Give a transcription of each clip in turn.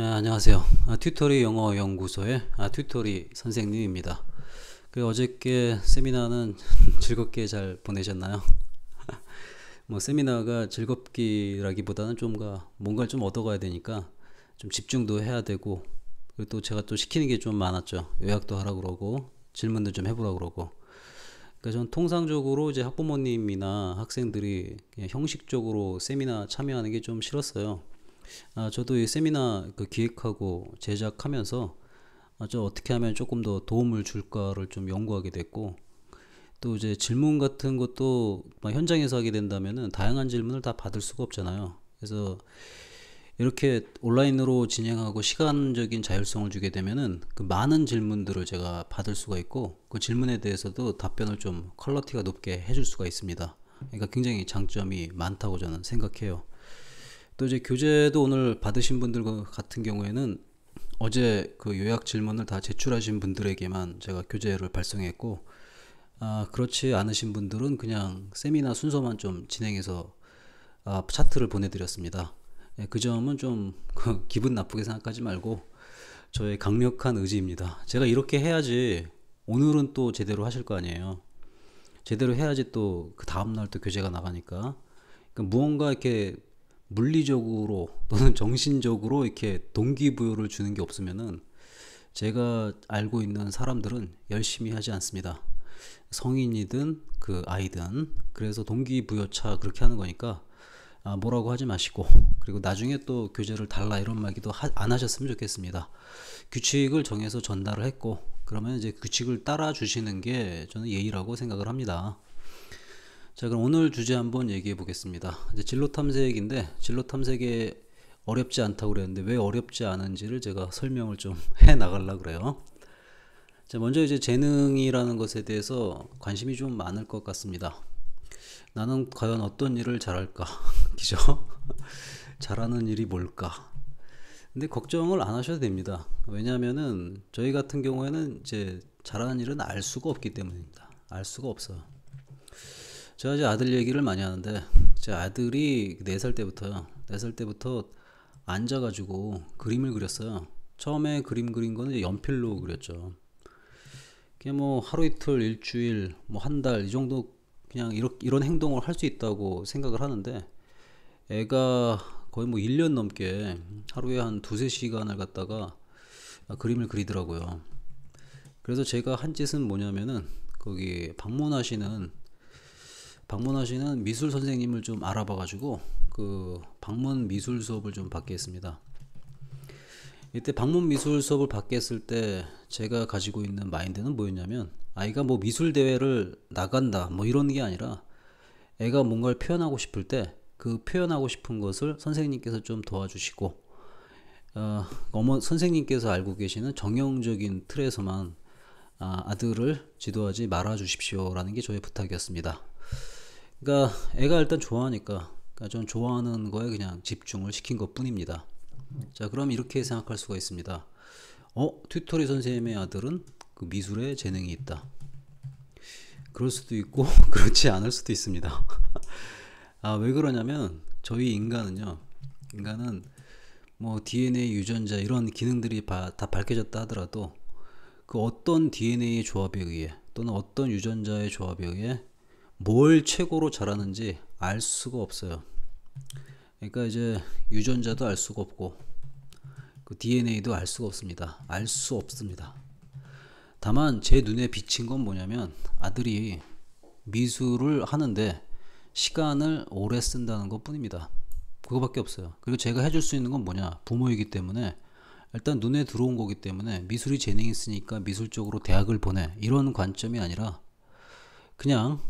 네, 안녕하세요. 아, 튜토리 영어 연구소의 아, 튜토리 선생님입니다. 그 어저께 세미나는 즐겁게 잘 보내셨나요? 뭐 세미나가 즐겁기라기보다는 좀가 뭔가를 좀 얻어가야 되니까 좀 집중도 해야 되고 그리고 또 제가 또 시키는 게 좀 많았죠. 요약도 하라 그러고 질문도 좀 해보라 그러고. 그니까전 통상적으로 이제 학부모님이나 학생들이 형식적으로 세미나 참여하는 게 좀 싫었어요. 아, 저도 이 세미나 그 기획하고 제작하면서 아, 저 어떻게 하면 조금 더 도움을 줄까를 좀 연구하게 됐고 또 이제 질문 같은 것도 현장에서 하게 된다면은 다양한 질문을 다 받을 수가 없잖아요. 그래서 이렇게 온라인으로 진행하고 시간적인 자율성을 주게 되면은 그 많은 질문들을 제가 받을 수가 있고 그 질문에 대해서도 답변을 좀 퀄러티가 높게 해줄 수가 있습니다. 그러니까 굉장히 장점이 많다고 저는 생각해요. 또 이제 교재도 오늘 받으신 분들 같은 경우에는 어제 그 요약 질문을 다 제출하신 분들에게만 제가 교재를 발송했고 아, 그렇지 않으신 분들은 그냥 세미나 순서만 좀 진행해서 아, 차트를 보내드렸습니다. 예, 그 점은 좀 그 기분 나쁘게 생각하지 말고 저의 강력한 의지입니다. 제가 이렇게 해야지 오늘은 또 제대로 하실 거 아니에요. 제대로 해야지 또 그 다음날 또 교재가 나가니까 그러니까 무언가 이렇게 물리적으로 또는 정신적으로 이렇게 동기부여를 주는 게 없으면은 제가 알고 있는 사람들은 열심히 하지 않습니다. 성인이든 그 아이든 그래서 동기부여차 그렇게 하는 거니까 아 뭐라고 하지 마시고 그리고 나중에 또 교재를 달라 이런 말기도 하, 안 하셨으면 좋겠습니다. 규칙을 정해서 전달을 했고 그러면 이제 규칙을 따라 주시는 게 저는 예의라고 생각을 합니다. 자 그럼 오늘 주제 한번 얘기해 보겠습니다. 이제 진로 탐색인데 진로 탐색에 어렵지 않다고 그랬는데 왜 어렵지 않은지를 제가 설명을 좀 해 나가려 그래요. 자 먼저 이제 재능이라는 것에 대해서 관심이 좀 많을 것 같습니다. 나는 과연 어떤 일을 잘할까? 그죠? 잘하는 일이 뭘까? 근데 걱정을 안 하셔도 됩니다. 왜냐하면은 저희 같은 경우에는 이제 잘하는 일은 알 수가 없기 때문입니다. 알 수가 없어요. 제가 이제 아들 얘기를 많이 하는데 제 아들이 4살 때부터 4살 때부터 앉아가지고 그림을 그렸어요. 처음에 그림 그린 거는 연필로 그렸죠. 그냥 뭐 하루 이틀, 일주일, 뭐 한 달 이 정도 그냥 이렇 이런 행동을 할 수 있다고 생각을 하는데 애가 거의 뭐 1년 넘게 하루에 한 두세 시간을 갖다가 그림을 그리더라고요. 그래서 제가 한 짓은 뭐냐면은 거기 방문하시는 방문하시는 미술 선생님을 좀 알아봐 가지고 그 방문 미술 수업을 좀 받게 했습니다. 이때 방문 미술 수업을 받게 했을 때 제가 가지고 있는 마인드는 뭐였냐면 아이가 뭐 미술 대회를 나간다 뭐 이런 게 아니라 애가 뭔가를 표현하고 싶을 때 그 표현하고 싶은 것을 선생님께서 좀 도와주시고 어, 어머 선생님께서 알고 계시는 정형적인 틀에서만 아, 아들을 지도하지 말아 주십시오라는 게 저의 부탁이었습니다. 그러니까 애가 일단 좋아하니까 그러니까 좀 좋아하는 거에 그냥 집중을 시킨 것 뿐입니다. 자, 그럼 이렇게 생각할 수가 있습니다. 어, 튜토리 선생님의 아들은 그 미술에 재능이 있다. 그럴 수도 있고 그렇지 않을 수도 있습니다. 아, 왜 그러냐면 저희 인간은요. 인간은 뭐 DNA 유전자 이런 기능들이 바, 다 밝혀졌다 하더라도 그 어떤 DNA의 조합에 의해 또는 어떤 유전자의 조합에 의해 뭘 최고로 잘하는지 알 수가 없어요. 그러니까 이제 유전자도 알 수가 없고 그 DNA도 알 수가 없습니다. 알 수 없습니다. 다만 제 눈에 비친 건 뭐냐면 아들이 미술을 하는데 시간을 오래 쓴다는 것 뿐입니다. 그거밖에 없어요. 그리고 제가 해줄 수 있는 건 뭐냐? 부모이기 때문에 일단 눈에 들어온 거기 때문에 미술이 재능이 있으니까 미술 적으로 대학을 보내 이런 관점이 아니라 그냥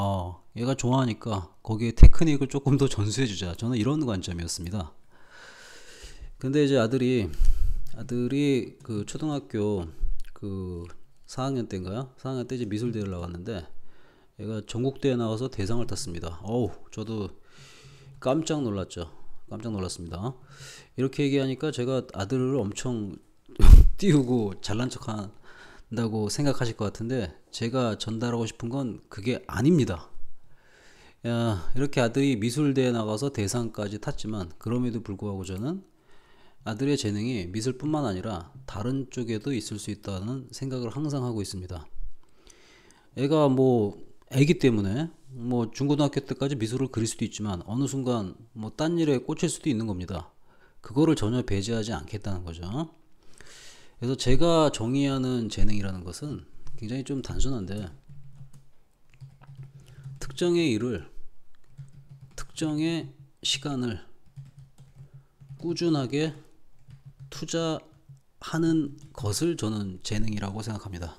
어, 얘가 좋아하니까 거기에 테크닉을 조금 더 전수해주자. 저는 이런 관점이었습니다. 근데 이제 아들이, 아들이 그 초등학교 그 4학년 때인가요? 4학년 때 이제 미술대회를 나갔는데 얘가 전국대회 나와서 대상을 탔습니다. 어우, 저도 깜짝 놀랐죠. 깜짝 놀랐습니다. 이렇게 얘기하니까 제가 아들을 엄청 띄우고 잘난 척한 다고 생각하실 것 같은데 제가 전달하고 싶은 건 그게 아닙니다. 야, 이렇게 아들이 미술대에 나가서 대상까지 탔지만 그럼에도 불구하고 저는 아들의 재능이 미술뿐만 아니라 다른 쪽에도 있을 수 있다는 생각을 항상 하고 있습니다. 애가 뭐 애기 때문에 뭐 중고등학교 때까지 미술을 그릴 수도 있지만 어느 순간 뭐 딴 일에 꽂힐 수도 있는 겁니다. 그거를 전혀 배제하지 않겠다는 거죠. 그래서 제가 정의하는 재능이라는 것은 굉장히 좀 단순한데 특정의 일을 특정의 시간을 꾸준하게 투자하는 것을 저는 재능이라고 생각합니다.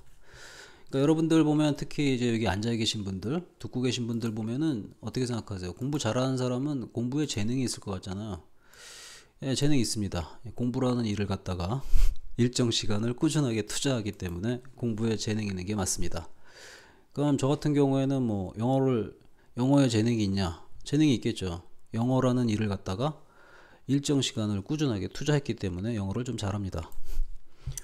그러니까 여러분들 보면 특히 이제 여기 앉아 계신 분들, 듣고 계신 분들 보면은 어떻게 생각하세요? 공부 잘하는 사람은 공부에 재능이 있을 것 같잖아요. 예, 재능이 있습니다. 공부라는 일을 갖다가 일정 시간을 꾸준하게 투자하기 때문에 공부에 재능이 있는 게 맞습니다. 그럼 저 같은 경우에는 뭐 영어를 영어에 재능이 있냐? 재능이 있겠죠. 영어라는 일을 갖다가 일정 시간을 꾸준하게 투자했기 때문에 영어를 좀 잘합니다.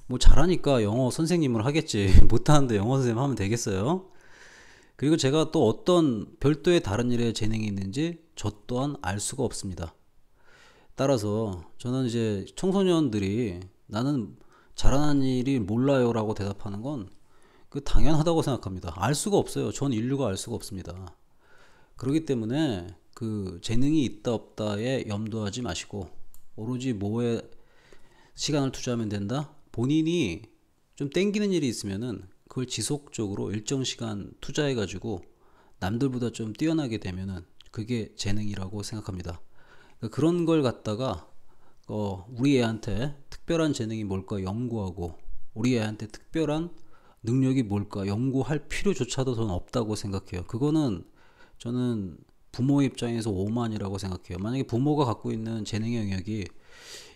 뭐 잘하니까 영어 선생님을 하겠지. 못하는데 영어 선생님 하면 되겠어요? 그리고 제가 또 어떤 별도의 다른 일에 재능이 있는지 저 또한 알 수가 없습니다. 따라서 저는 이제 청소년들이 나는 잘하는 일이 몰라요라고 대답하는 건 그 당연하다고 생각합니다. 알 수가 없어요. 전 인류가 알 수가 없습니다. 그렇기 때문에 그 재능이 있다 없다에 염두하지 마시고 오로지 뭐에 시간을 투자하면 된다. 본인이 좀 땡기는 일이 있으면은 그걸 지속적으로 일정 시간 투자해 가지고 남들보다 좀 뛰어나게 되면은 그게 재능이라고 생각합니다. 그러니까 그런걸 갖다가 어 우리 애한테 특별한 재능이 뭘까 연구하고 우리 애한테 특별한 능력이 뭘까 연구할 필요조차도 저는 없다고 생각해요. 그거는 저는 부모 입장에서 오만이라고 생각해요. 만약에 부모가 갖고 있는 재능 영역이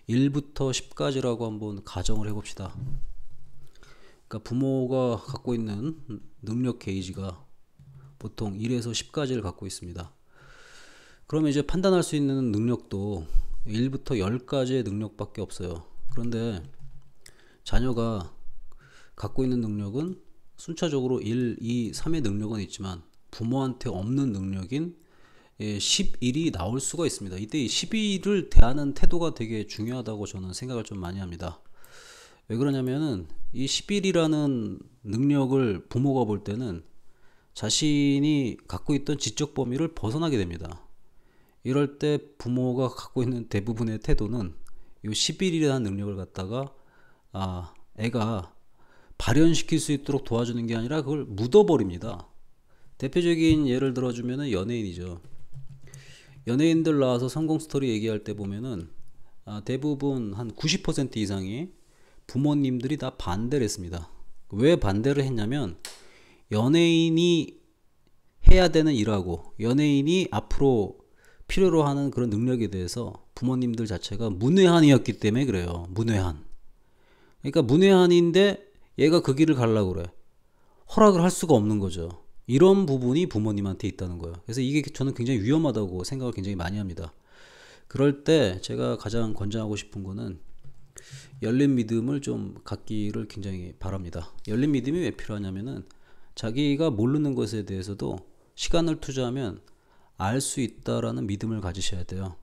1부터 10까지라고 한번 가정을 해봅시다. 그러니까 부모가 갖고 있는 능력 게이지가 보통 1에서 10까지를 갖고 있습니다. 그러면 이제 판단할 수 있는 능력도 1부터 10까지의 능력밖에 없어요. 그런데 자녀가 갖고 있는 능력은 순차적으로 1, 2, 3의 능력은 있지만 부모한테 없는 능력인 11이 예, 나올 수가 있습니다. 이때 12를 대하는 태도가 되게 중요하다고 저는 생각을 좀 많이 합니다. 왜 그러냐면은 이 11이라는 능력을 부모가 볼 때는 자신이 갖고 있던 지적 범위를 벗어나게 됩니다. 이럴 때 부모가 갖고 있는 대부분의 태도는 이 11이라는 능력을 갖다가 아 애가 발현시킬 수 있도록 도와주는 게 아니라 그걸 묻어버립니다. 대표적인 예를 들어주면은 연예인이죠. 연예인들 나와서 성공 스토리 얘기할 때 보면은 아, 대부분 한 90% 이상이 부모님들이 다 반대를 했습니다. 왜 반대를 했냐면 연예인이 해야 되는 일하고 연예인이 앞으로 필요로 하는 그런 능력에 대해서 부모님들 자체가 문외한이었기 때문에 그래요. 문외한. 그러니까 문외한인데 얘가 그 길을 가려고 그래. 허락을 할 수가 없는 거죠. 이런 부분이 부모님한테 있다는 거예요. 그래서 이게 저는 굉장히 위험하다고 생각을 굉장히 많이 합니다. 그럴 때 제가 가장 권장하고 싶은 거는 열린 믿음을 좀 갖기를 굉장히 바랍니다. 열린 믿음이 왜 필요하냐면은 자기가 모르는 것에 대해서도 시간을 투자하면 알 수 있다라는 믿음을 가지셔야 돼요.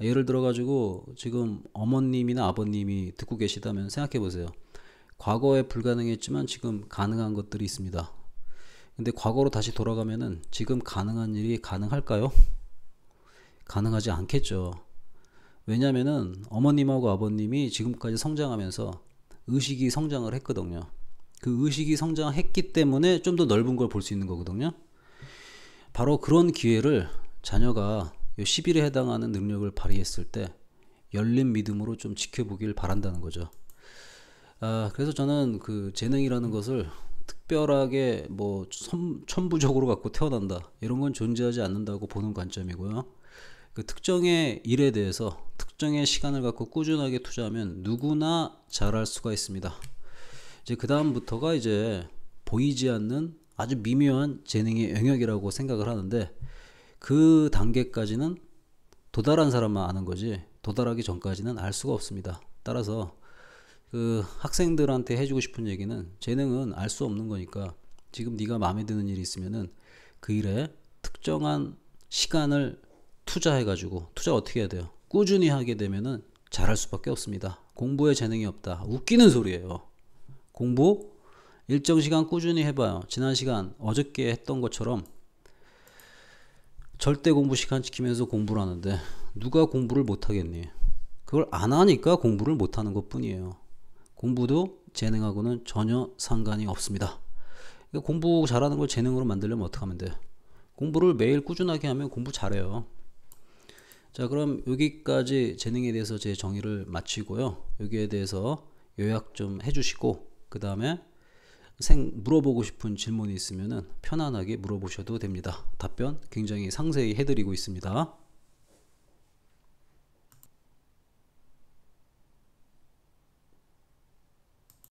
예를 들어가지고 지금 어머님이나 아버님이 듣고 계시다면 생각해 보세요. 과거에 불가능했지만 지금 가능한 것들이 있습니다. 근데 과거로 다시 돌아가면은 지금 가능한 일이 가능할까요? 가능하지 않겠죠. 왜냐면은 어머님하고 아버님이 지금까지 성장하면서 의식이 성장을 했거든요. 그 의식이 성장했기 때문에 좀 더 넓은 걸 볼 수 있는 거거든요. 바로 그런 기회를 자녀가 10일에 해당하는 능력을 발휘했을 때 열린 믿음으로 좀 지켜보길 바란다는 거죠. 아, 그래서 저는 그 재능이라는 것을 특별하게 뭐 선, 천부적으로 갖고 태어난다 이런 건 존재하지 않는다고 보는 관점이고요. 그 특정의 일에 대해서 특정의 시간을 갖고 꾸준하게 투자하면 누구나 잘할 수가 있습니다. 이제 그 다음부터가 이제 보이지 않는 아주 미묘한 재능의 영역이라고 생각을 하는데 그 단계까지는 도달한 사람만 아는 거지 도달하기 전까지는 알 수가 없습니다. 따라서 그 학생들한테 해주고 싶은 얘기는 재능은 알 수 없는 거니까 지금 네가 마음에 드는 일이 있으면은 그 일에 특정한 시간을 투자해가지고 투자 어떻게 해야 돼요? 꾸준히 하게 되면은 잘할 수밖에 없습니다. 공부에 재능이 없다. 웃기는 소리예요. 공부 일정 시간 꾸준히 해봐요. 지난 시간 어저께 했던 것처럼 절대 공부 시간 지키면서 공부를 하는데 누가 공부를 못 하겠니? 그걸 안 하니까 공부를 못 하는 것 뿐이에요. 공부도 재능하고는 전혀 상관이 없습니다. 그러니까 공부 잘하는 걸 재능으로 만들려면 어떻게 하면 돼? 공부를 매일 꾸준하게 하면 공부 잘해요. 자, 그럼 여기까지 재능에 대해서 제 정의를 마치고요. 여기에 대해서 요약 좀 해주시고, 그 다음에 생 물어보고 싶은 질문이 있으면 편안하게 물어보셔도 됩니다. 답변 굉장히 상세히 해드리고 있습니다.